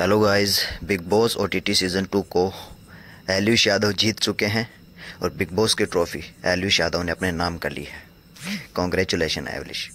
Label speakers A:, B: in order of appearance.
A: hello guys Bigg Boss O T season two को एलयूश यादव जीत चुके हैं और बिग बॉस की ट्रॉफ़ी एलयूश यादव ने अपने नाम कर ली है
B: कॉन्ग्रेचुलेशन एवलिश